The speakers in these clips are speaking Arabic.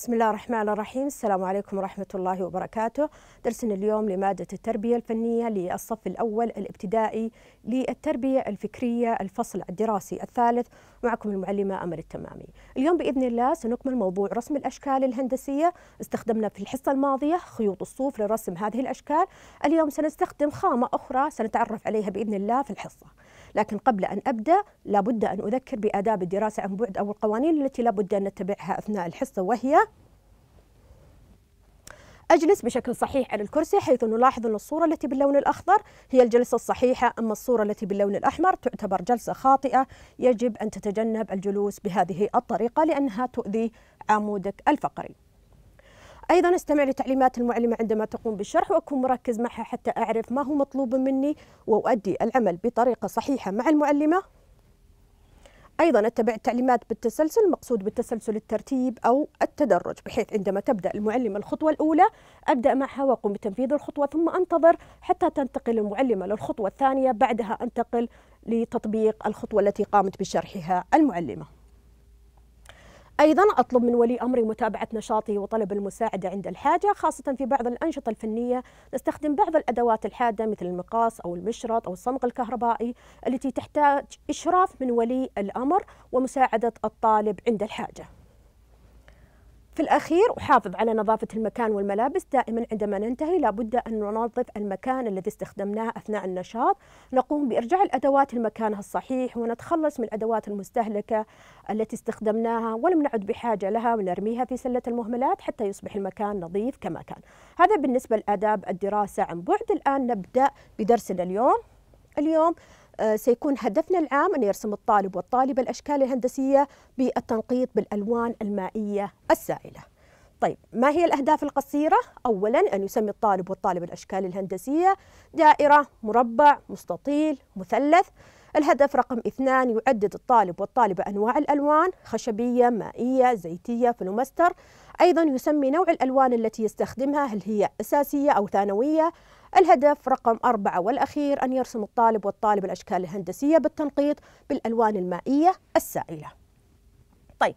بسم الله الرحمن الرحيم السلام عليكم ورحمة الله وبركاته درسنا اليوم لمادة التربية الفنية للصف الأول الابتدائي للتربية الفكرية الفصل الدراسي الثالث معكم المعلمة أمل التمامي اليوم بإذن الله سنكمل موضوع رسم الأشكال الهندسية استخدمنا في الحصة الماضية خيوط الصوف لرسم هذه الأشكال اليوم سنستخدم خامة أخرى سنتعرف عليها بإذن الله في الحصة لكن قبل أن أبدأ لابد أن أذكر بآداب الدراسة عن بعد أو القوانين التي لابد أن نتبعها أثناء الحصة وهي اجلس بشكل صحيح على الكرسي حيث نلاحظ ان الصوره التي باللون الاخضر هي الجلسه الصحيحه اما الصوره التي باللون الاحمر تعتبر جلسه خاطئه يجب ان تتجنب الجلوس بهذه الطريقه لانها تؤذي عمودك الفقري ايضا استمع لتعليمات المعلمه عندما تقوم بالشرح واكون مركز معها حتى اعرف ما هو مطلوب مني واؤدي العمل بطريقه صحيحه مع المعلمه أيضا اتبع التعليمات بالتسلسل المقصود بالتسلسل الترتيب أو التدرج بحيث عندما تبدأ المعلمة الخطوة الأولى أبدأ معها وأقوم بتنفيذ الخطوة ثم أنتظر حتى تنتقل المعلمة للخطوة الثانية بعدها أنتقل لتطبيق الخطوة التي قامت بشرحها المعلمة أيضا أطلب من ولي أمري متابعة نشاطه وطلب المساعدة عند الحاجة خاصة في بعض الأنشطة الفنية نستخدم بعض الأدوات الحادة مثل المقاس أو المشرط أو الصمغ الكهربائي التي تحتاج إشراف من ولي الأمر ومساعدة الطالب عند الحاجة في الأخير أحافظ على نظافة المكان والملابس دائما عندما ننتهي لابد أن ننظف المكان الذي استخدمناه أثناء النشاط نقوم بإرجاع الأدوات لمكانها الصحيح ونتخلص من الأدوات المستهلكة التي استخدمناها ولم نعد بحاجة لها ونرميها في سلة المهملات حتى يصبح المكان نظيف كما كان هذا بالنسبة لآداب الدراسة عن بعد الآن نبدأ بدرسنا اليوم اليوم آه، سيكون هدفنا العام أن يرسم الطالب والطالبة الأشكال الهندسية بالتنقيط بالألوان المائية السائلة طيب ما هي الأهداف القصيرة؟ أولا أن يسمي الطالب والطالب الأشكال الهندسية دائرة، مربع، مستطيل، مثلث الهدف رقم اثنان يعدد الطالب والطالبة أنواع الألوان خشبية مائية زيتية فلومستر أيضا يسمي نوع الألوان التي يستخدمها هل هي أساسية أو ثانوية الهدف رقم أربعة والأخير أن يرسم الطالب والطالب الأشكال الهندسية بالتنقيط بالألوان المائية السائلة طيب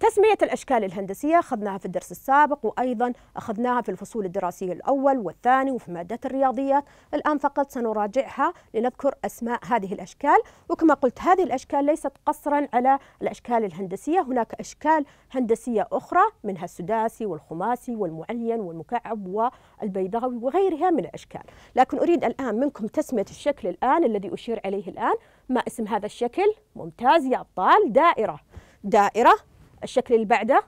تسمية الأشكال الهندسية أخذناها في الدرس السابق وأيضا أخذناها في الفصول الدراسية الأول والثاني وفي مادة الرياضيات الآن فقط سنراجعها لنذكر أسماء هذه الأشكال وكما قلت هذه الأشكال ليست قصرا على الأشكال الهندسية هناك أشكال هندسية أخرى منها السداسي والخماسي والمعين والمكعب والبيضاوي وغيرها من الأشكال لكن أريد الآن منكم تسمية الشكل الآن الذي أشير عليه الآن ما اسم هذا الشكل ممتاز يا أبطال دائرة دائرة الشكل اللي بعده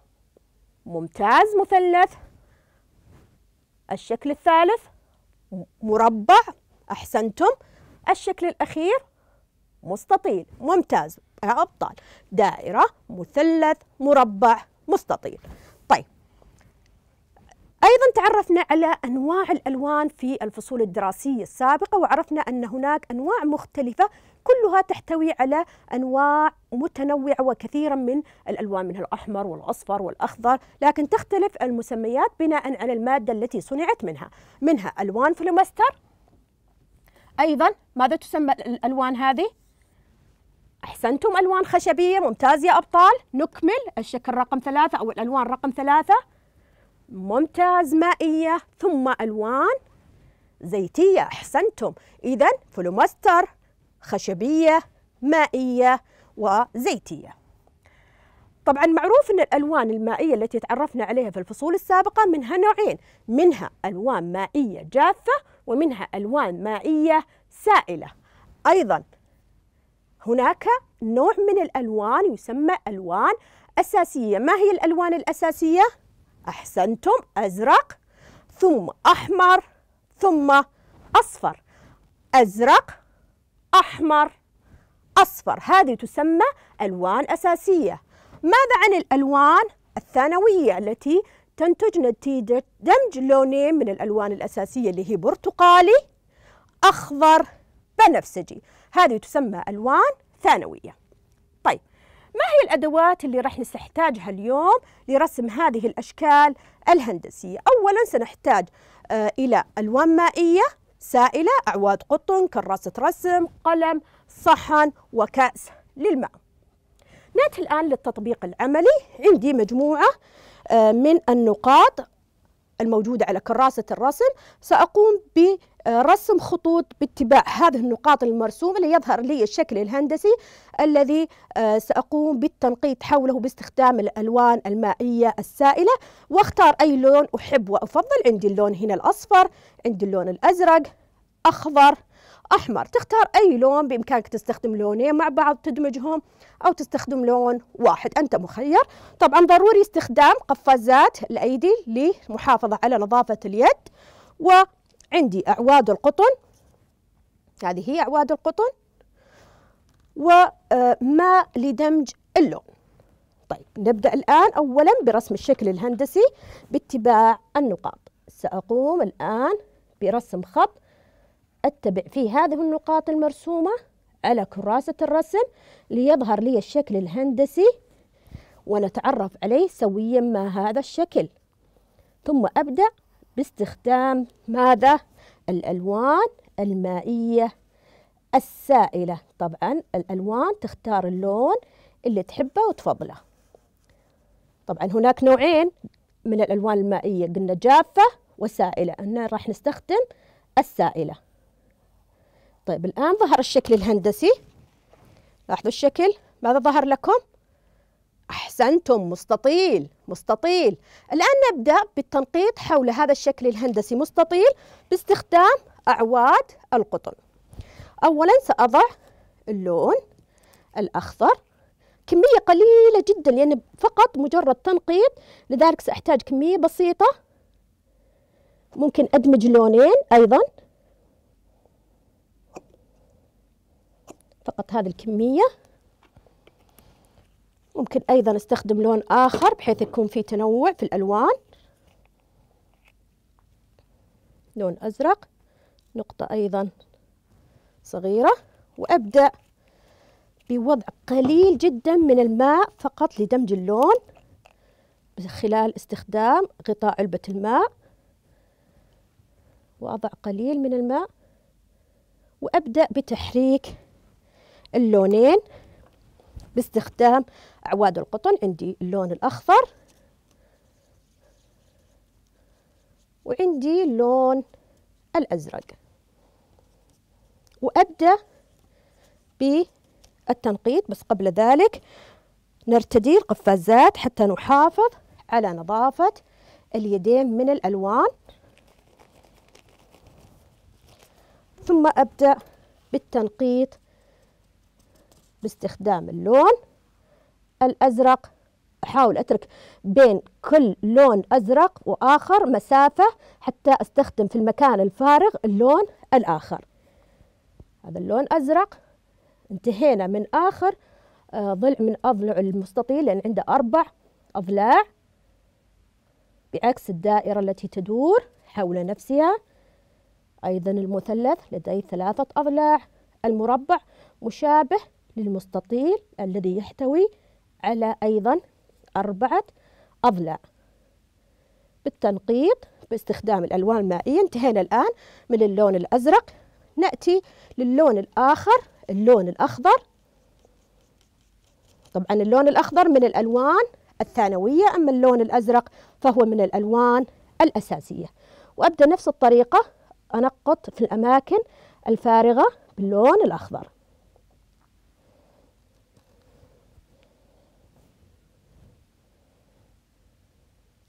ممتاز مثلث الشكل الثالث مربع أحسنتم الشكل الأخير مستطيل ممتاز يا أبطال دائرة مثلث مربع مستطيل أيضا تعرفنا على أنواع الألوان في الفصول الدراسية السابقة وعرفنا أن هناك أنواع مختلفة كلها تحتوي على أنواع متنوعة وكثيرا من الألوان منها الأحمر والأصفر والأخضر لكن تختلف المسميات بناء على المادة التي صنعت منها منها ألوان فلومستر أيضا ماذا تسمى الألوان هذه؟ أحسنتم ألوان خشبية ممتاز يا أبطال نكمل الشكل رقم ثلاثة أو الألوان رقم ثلاثة ممتاز مائية ثم ألوان زيتية أحسنتم إذا فلوماستر خشبية مائية وزيتية طبعا معروف أن الألوان المائية التي تعرفنا عليها في الفصول السابقة منها نوعين منها ألوان مائية جافة ومنها ألوان مائية سائلة أيضا هناك نوع من الألوان يسمى ألوان أساسية ما هي الألوان الأساسية؟ أحسنتم أزرق ثم أحمر ثم أصفر أزرق أحمر أصفر هذه تسمى ألوان أساسية ماذا عن الألوان الثانوية التي تنتج نتيجة دمج لونين من الألوان الأساسية اللي هي برتقالي أخضر بنفسجي هذه تسمى ألوان ثانوية ما هي الأدوات اللي راح نستحتاجها اليوم لرسم هذه الأشكال الهندسية أولا سنحتاج آه، إلى ألوان مائية سائلة أعواد قطن كراسة رسم قلم صحن وكأس للماء نأتي الآن للتطبيق العملي عندي مجموعة آه، من النقاط الموجودة على كراسة الرسم سأقوم برسم خطوط باتباع هذه النقاط المرسومة ليظهر لي الشكل الهندسي الذي آه، سأقوم بالتنقيط حوله باستخدام الألوان المائية السائلة واختار أي لون أحب وأفضل عندي اللون هنا الأصفر عندي اللون الأزرق أخضر أحمر تختار أي لون بإمكانك تستخدم لونين مع بعض تدمجهم أو تستخدم لون واحد أنت مخير طبعا ضروري استخدام قفازات الأيدي للمحافظة على نظافة اليد وعندي أعواد القطن هذه هي أعواد القطن وماء آه، لدمج اللون طيب نبدأ الآن أولا برسم الشكل الهندسي باتباع النقاط سأقوم الآن برسم خط أتبع فيه هذه النقاط المرسومة على كراسة الرسم ليظهر لي الشكل الهندسي ونتعرف عليه سويا ما هذا الشكل ثم أبدأ باستخدام ماذا؟ الألوان المائية السائلة طبعا الألوان تختار اللون اللي تحبه وتفضله طبعا هناك نوعين من الألوان المائية قلنا جافة وسائلة أنا راح نستخدم السائلة طيب الآن ظهر الشكل الهندسي لاحظوا الشكل ماذا ظهر لكم؟ أحسنتم مستطيل مستطيل الآن نبدأ بالتنقيط حول هذا الشكل الهندسي مستطيل باستخدام أعواد القطن أولا سأضع اللون الأخضر كمية قليلة جدا لأن يعني فقط مجرد تنقيط لذلك سأحتاج كمية بسيطة ممكن أدمج لونين أيضا فقط هذه الكمية ممكن أيضا استخدم لون آخر بحيث يكون في تنوع في الألوان لون أزرق نقطة أيضا صغيرة وأبدأ بوضع قليل جدا من الماء فقط لدمج اللون خلال استخدام غطاء علبة الماء وأضع قليل من الماء وأبدأ بتحريك اللونين باستخدام أعواد القطن عندي اللون الأخضر وعندي اللون الأزرق وأبدأ بالتنقيط بس قبل ذلك نرتدي القفازات حتى نحافظ على نظافة اليدين من الألوان ثم أبدأ بالتنقيط باستخدام اللون الأزرق أحاول أترك بين كل لون أزرق وآخر مسافة حتى أستخدم في المكان الفارغ اللون الآخر هذا اللون أزرق انتهينا من آخر ضلع آه، من أضلع المستطيل لأن عنده أربع أضلاع بعكس الدائرة التي تدور حول نفسها أيضا المثلث لديه ثلاثة أضلاع المربع مشابه للمستطيل الذي يحتوي على أيضا أربعة أضلاع بالتنقيط باستخدام الألوان المائية انتهينا الآن من اللون الأزرق نأتي للون الآخر اللون الأخضر طبعا اللون الأخضر من الألوان الثانوية أما اللون الأزرق فهو من الألوان الأساسية وأبدأ نفس الطريقة أنقط في الأماكن الفارغة باللون الأخضر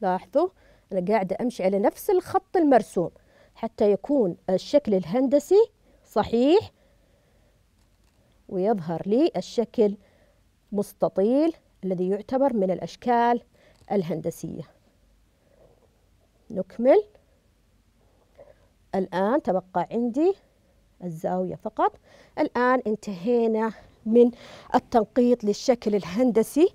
لاحظوا أنا قاعدة أمشي على نفس الخط المرسوم حتى يكون الشكل الهندسي صحيح ويظهر لي الشكل مستطيل الذي يعتبر من الأشكال الهندسية نكمل الآن تبقى عندي الزاوية فقط الآن انتهينا من التنقيط للشكل الهندسي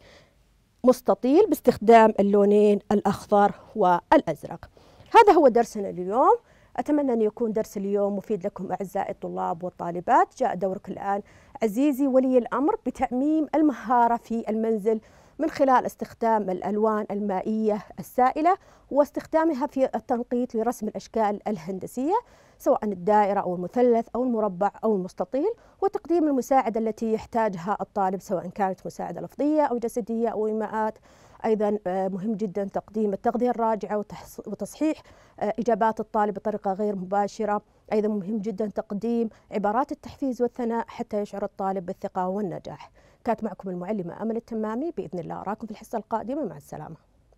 مستطيل باستخدام اللونين الأخضر والأزرق هذا هو درسنا اليوم أتمنى أن يكون درس اليوم مفيد لكم أعزائي الطلاب والطالبات جاء دورك الآن عزيزي ولي الأمر بتعميم المهارة في المنزل من خلال استخدام الألوان المائية السائلة واستخدامها في التنقيط لرسم الأشكال الهندسية سواء الدائرة أو المثلث أو المربع أو المستطيل وتقديم المساعدة التي يحتاجها الطالب سواء كانت مساعدة لفظية أو جسدية أو إيماءات أيضا آه، مهم جدا تقديم التغذية الراجعة وتصحيح آه، إجابات الطالب بطريقة غير مباشرة أيضا مهم جدا تقديم عبارات التحفيز والثناء حتى يشعر الطالب بالثقة والنجاح كانت معكم المعلمة أمل التمامي بإذن الله أراكم في الحصة القادمة مع السلامة